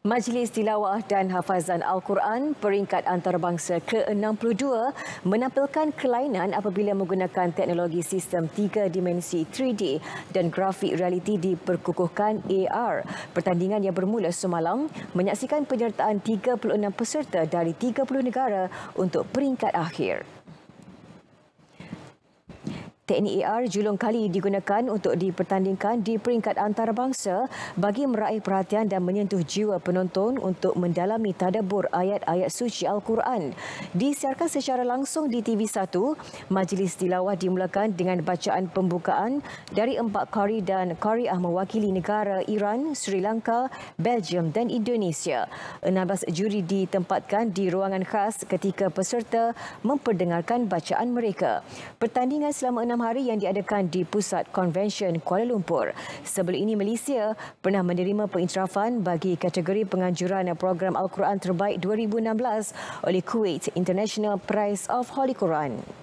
Majlis Tilawah dan Hafazan Al-Quran peringkat antarabangsa ke-62 menampilkan kelainan apabila menggunakan teknologi sistem tiga dimensi 3D dan grafik realiti diperkukuhkan AR. Pertandingan yang bermula semalam menyaksikan penyertaan 36 peserta dari 30 negara untuk peringkat akhir teknik AR julung kali digunakan untuk dipertandingkan di peringkat antarabangsa bagi meraih perhatian dan menyentuh jiwa penonton untuk mendalami tadabur ayat-ayat suci Al-Quran. Disiarkan secara langsung di TV1, majlis dilawat dimulakan dengan bacaan pembukaan dari empat kari dan kariah mewakili negara Iran, Sri Lanka, Belgium dan Indonesia. 16 juri ditempatkan di ruangan khas ketika peserta memperdengarkan bacaan mereka. Pertandingan selama enam 6 hari yang diadakan di Pusat Konvensyen Kuala Lumpur. Sebelum ini, Malaysia pernah menerima pengiktirafan bagi kategori penganjuran program Al-Quran Terbaik 2016 oleh Kuwait International Prize of Holy Quran.